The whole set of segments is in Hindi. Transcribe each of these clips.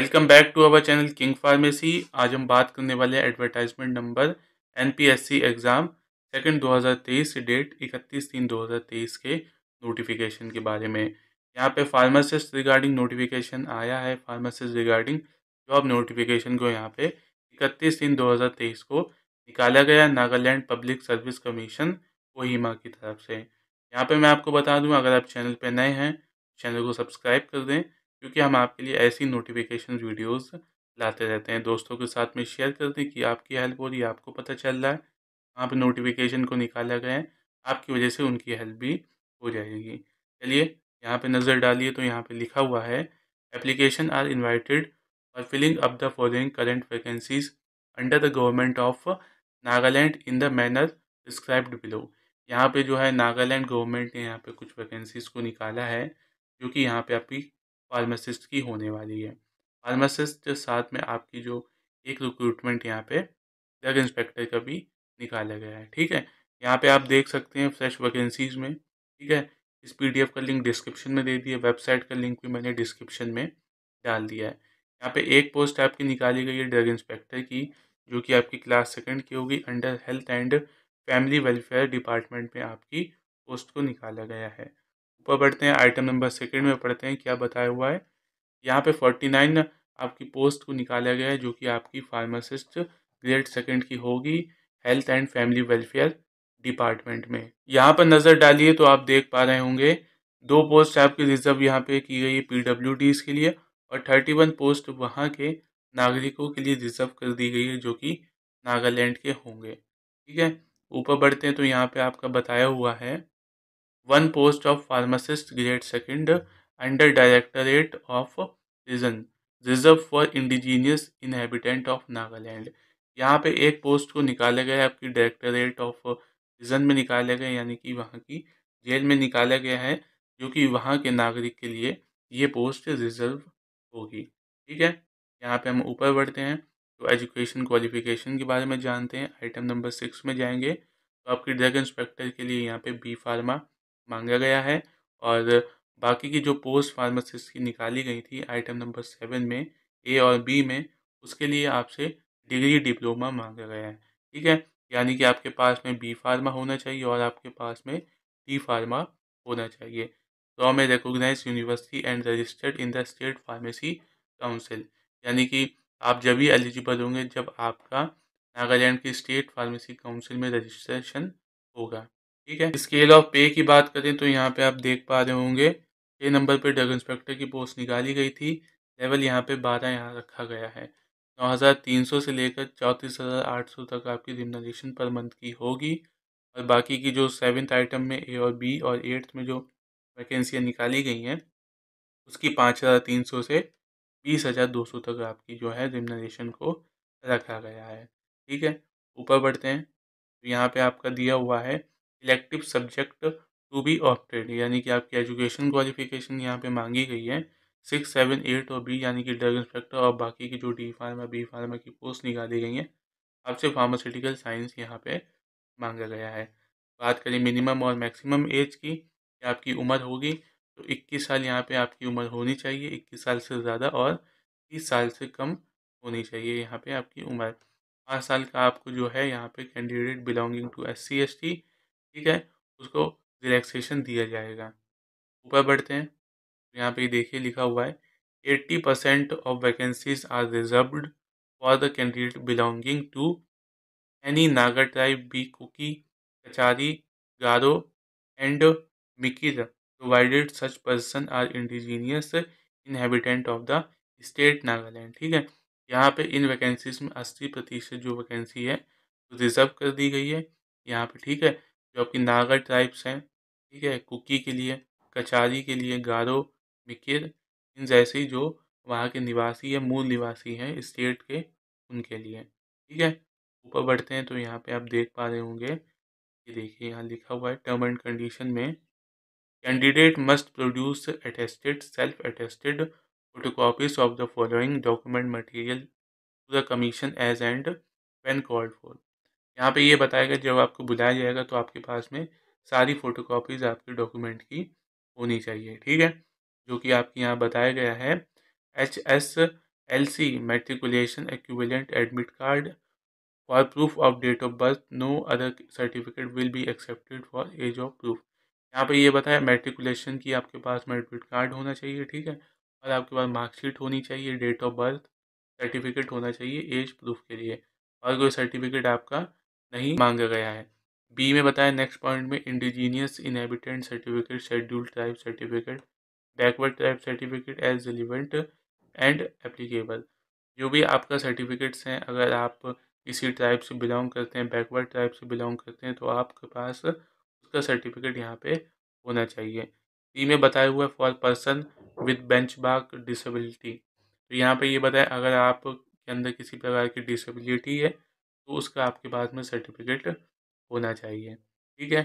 welcome back to our channel king pharmacy आज हम बात करने वाले हैं advertisement number NPSC exam second 2023 से डेट 31 तीन 2023 के नोटिफिकेशन के बारे में यहाँ पे फार्मासिस्ट रिगार्डिंग नोटिफिकेशन आया है फार्मासिस्ट रिगार्डिंग जॉब नोटिफिकेशन को यहाँ पे 31 तीन 2023 को निकाला गया Nagaland public service commission Kohima की तरफ से यहाँ पर मैं आपको बता दूँ अगर आप चैनल पर नए हैं चैनल को सब्सक्राइब कर दें क्योंकि हम आपके लिए ऐसी नोटिफिकेशन वीडियोस लाते रहते हैं दोस्तों के साथ में शेयर कर दें कि आपकी हेल्प हो रही है आपको पता चल रहा है वहाँ पर नोटिफिकेशन को निकाला गया है आपकी वजह से उनकी हेल्प भी हो जाएगी चलिए यहाँ पे नज़र डालिए तो यहाँ पे लिखा हुआ है application are invited for filling up the following current vacancies under the government of Nagaland in the manner described below यहाँ पे जो है नागालैंड गवर्नमेंट ने यहाँ पे कुछ वैकेंसीज़ को निकाला है जो कि यहाँ पे आपकी फार्मासिस्ट की होने वाली है फार्मासिस्ट के साथ में आपकी जो एक रिक्रूटमेंट यहाँ पे ड्रग इंस्पेक्टर का भी निकाला गया है ठीक है यहाँ पे आप देख सकते हैं फ्रेश वैकेंसीज में ठीक है इस पीडीएफ का लिंक डिस्क्रिप्शन में दे दिया वेबसाइट का लिंक भी मैंने डिस्क्रिप्शन में डाल दिया है यहाँ पे एक पोस्ट आपकी निकाली गई है ड्रग इंस्पेक्टर की जो कि आपकी क्लास सेकंड की होगी under health and family welfare department में आपकी पोस्ट को निकाला गया है ऊपर बढ़ते हैं आइटम नंबर सेकेंड में पढ़ते हैं क्या बताया हुआ है यहाँ पे फोर्टी नाइन आपकी पोस्ट को निकाला गया है जो कि आपकी फार्मासिस्ट ग्रेड सेकेंड की होगी health and family welfare department में यहाँ पर नज़र डालिए तो आप देख पा रहे होंगे दो पोस्ट आपकी रिजर्व यहाँ पर की गई है पी के लिए और थर्टी वन पोस्ट वहाँ के नागरिकों के लिए रिजर्व कर दी गई है जो कि नागालैंड के होंगे ठीक है ऊपर बढ़ते हैं तो यहाँ पे आपका बताया हुआ है one post of pharmacist grade second under directorate of region reserve for indigenous inhabitant of Nagaland यहाँ पे एक पोस्ट को निकाला गया है आपकी डायरेक्टरेट ऑफ रिजन में निकाला गया यानी कि वहाँ की जेल में निकाला गया है जो कि वहाँ के नागरिक के लिए ये पोस्ट रिजर्व होगी ठीक है यहाँ पे हम ऊपर बढ़ते हैं तो एजुकेशन क्वालिफिकेशन के बारे में जानते हैं आइटम नंबर सिक्स में जाएंगे तो आपकी ड्रग इंस्पेक्टर के लिए यहाँ पे बी फार्मा मांगा गया है और बाकी की जो पोस्ट फार्मासिस्ट की निकाली गई थी आइटम नंबर सेवन में ए और बी में उसके लिए आपसे डिग्री डिप्लोमा मांगा गया है ठीक है यानी कि आपके पास में बी फार्मा होना चाहिए और आपके पास में डी फार्मा होना चाहिए तो में recognise university and registered in the state pharmacy council यानी कि आप जब भी एलिजिबल होंगे जब आपका नागालैंड की स्टेट फार्मेसी काउंसिल में रजिस्ट्रेशन होगा ठीक है स्केल ऑफ पे की बात करें तो यहाँ पे आप देख पा रहे होंगे छः नंबर पे ड्रग इंस्पेक्टर की पोस्ट निकाली गई थी लेवल यहाँ पे बारह यहाँ रखा गया है नौ हज़ार तीन सौ से लेकर चौंतीस हज़ार आठ सौ तक आपकी रिमनाइजेशन पर मंथ की होगी और बाकी की जो सेवन्थ आइटम में ए और बी और एट्थ में जो वैकेंसियाँ निकाली गई हैं उसकी पाँच हज़ार तीन सौ से बीस हज़ार दो सौ तक आपकी जो है रिमनाइजेशन को रखा गया है ठीक है ऊपर बढ़ते हैं तो यहाँ पे आपका दिया हुआ है elective subject to be opted यानी कि आपकी एजुकेशन क्वालिफिकेशन यहाँ पे मांगी गई है सिक्स सेवन एट और बी यानी कि ड्रग इंस्पेक्टर और बाकी की जो डी फार्मा बी फार्मा की पोस्ट निकाली गई हैं आपसे फार्मास्यूटिकल साइंस यहाँ पे मांगा गया है बात करें मिनिमम और मैक्सिमम एज की आपकी उम्र होगी तो 21 साल यहाँ पे आपकी उम्र होनी चाहिए 21 साल से ज़्यादा और 30 साल से कम होनी चाहिए यहाँ पे आपकी उम्र पाँच साल का आपको जो है यहाँ पे candidate belonging to S C S T ठीक है उसको रिलैक्सेशन दिया जाएगा ऊपर बढ़ते हैं यहाँ पे देखिए लिखा हुआ है eighty percent of vacancies are reserved for the candidate belonging to any Naga tribe be Kuki Kachari Garo and Mikir provided such person are indigenous inhabitant of the state Nagaland ठीक है यहाँ पे इन वैकेंसीज में अस्सी प्रतिशत जो वैकेंसी है रिजर्व कर दी गई है यहाँ पे ठीक है जो आपकी नागर ट्राइब्स हैं ठीक है कुकी के लिए कचारी के लिए गारो मिकिर इन जैसे जो वहाँ के निवासी या मूल निवासी हैं स्टेट के उनके लिए ठीक है ऊपर बढ़ते हैं तो यहाँ पे आप देख पा रहे होंगे ये देखिए यहाँ लिखा हुआ है टर्म एंड कंडीशन में candidate must produce attested self attested photocopies of the following document material to the commission as and when called for यहाँ पे ये बताया गया जब आपको बुलाया जाएगा तो आपके पास में सारी फ़ोटो कापीज़ आपके डॉक्यूमेंट की होनी चाहिए ठीक है जो कि आपके यहाँ बताया गया है H S L C matriculation equivalent admit card for proof of date of birth no other certificate will be accepted for age of proof यहाँ पे ये बताया मेट्रिकुलेशन की आपके पास एडमिट कार्ड होना चाहिए ठीक है और आपके पास मार्कशीट होनी चाहिए डेट ऑफ बर्थ सर्टिफिकेट होना चाहिए एज प्रूफ के लिए और कोई सर्टिफिकेट आपका नहीं मांगा गया है बी में बताया नेक्स्ट पॉइंट में indigenous inhabitant certificate schedule tribe certificate backward tribe certificate as relevant and applicable जो भी आपका सर्टिफिकेट्स हैं अगर आप किसी ट्राइब से बिलोंग करते हैं बैकवर्ड ट्राइब से बिलोंग करते हैं तो आपके पास उसका सर्टिफिकेट यहाँ पे होना चाहिए सी में बताया हुआ है for person with benchmark disability तो यहाँ पर ये यह बताएं अगर आप के अंदर किसी प्रकार की डिसेबिलिटी है तो उसका आपके पास में सर्टिफिकेट होना चाहिए ठीक है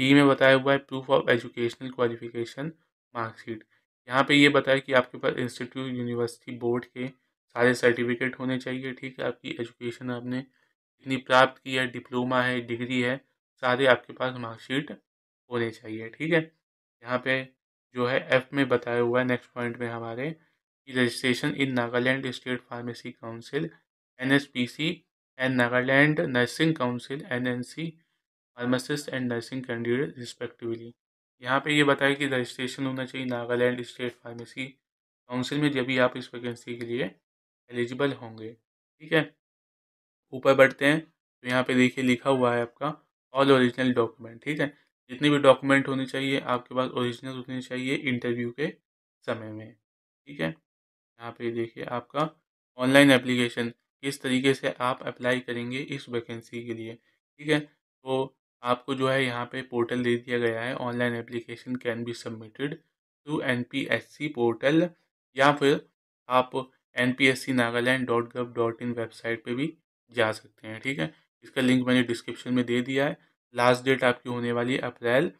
डी में बताया हुआ है proof of educational qualification marksheet यहाँ पे ये बताया कि आपके पास इंस्टीट्यूट यूनिवर्सिटी बोर्ड के सारे सर्टिफिकेट होने चाहिए ठीक है आपकी एजुकेशन आपने इतनी प्राप्त की है डिप्लोमा है डिग्री है सारे आपके पास मार्कशीट होने चाहिए ठीक है यहाँ पे जो है एफ में बताया हुआ है नेक्स्ट पॉइंट में हमारे कि registration in Nagaland state pharmacy council N S P C and Nagaland nursing council N N C pharmacist and nursing candidate respectively यहाँ पे ये बताया कि रजिस्ट्रेशन होना चाहिए नागालैंड स्टेट फार्मेसी काउंसिल में जब भी आप इस वैकेंसी के लिए एलिजिबल होंगे ठीक है ऊपर बढ़ते हैं तो यहाँ पे देखिए लिखा हुआ है आपका ऑल ओरिजिनल डॉक्यूमेंट ठीक है जितने भी डॉक्यूमेंट होने चाहिए आपके पास ओरिजिनल होने चाहिए इंटरव्यू के समय में ठीक है यहाँ पे देखिए आपका ऑनलाइन एप्लीकेशन किस तरीके से आप अप्लाई करेंगे इस वैकेंसी के लिए ठीक है तो आपको जो है यहाँ पे पोर्टल दे दिया गया है online application can be submitted to N P S C portal या फिर आप N P S C Nagaland dot gov dot in website पर भी जा सकते हैं ठीक है इसका लिंक मैंने डिस्क्रिप्शन में दे दिया है लास्ट डेट आपकी होने वाली अप्रैल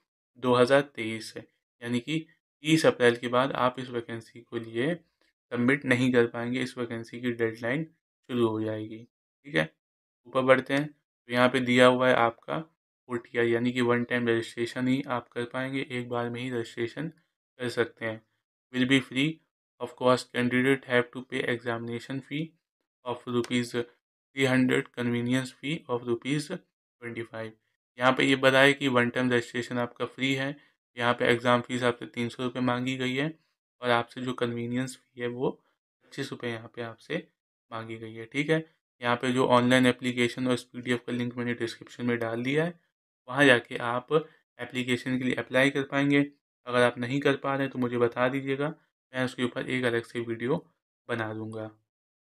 2023 है यानी कि तीस अप्रैल के बाद आप इस वैकेंसी को लिए सबमिट नहीं कर पाएंगे इस वैकेंसी की डेडलाइन शुरू हो जाएगी ठीक है ऊपर बढ़ते हैं तो यहाँ पे दिया हुआ है आपका ओ यानी कि वन टाइम रजिस्ट्रेशन ही आप कर पाएंगे एक बार में ही रजिस्ट्रेशन कर सकते हैं will be free of cost candidate have to pay examination fee of rupees three hundred convenience fee of rupees twenty five यहाँ पर ये बताया कि वन टाइम रजिस्ट्रेशन आपका फ्री है यहाँ पे एग्ज़ाम फ़ीस आपसे तीन सौ रुपये मांगी गई है और आपसे जो कन्वीनियंस फ़ी है वो पच्चीस रुपये यहाँ पे आपसे मांगी गई है ठीक है यहाँ पे जो ऑनलाइन एप्लीकेशन और इस पी का लिंक मैंने डिस्क्रिप्शन में डाल दिया है वहाँ जाके आप एप्लीकेशन के लिए अप्लाई कर पाएंगे अगर आप नहीं कर पा रहे हैं तो मुझे बता दीजिएगा मैं उसके ऊपर एक अलग से वीडियो बना दूँगा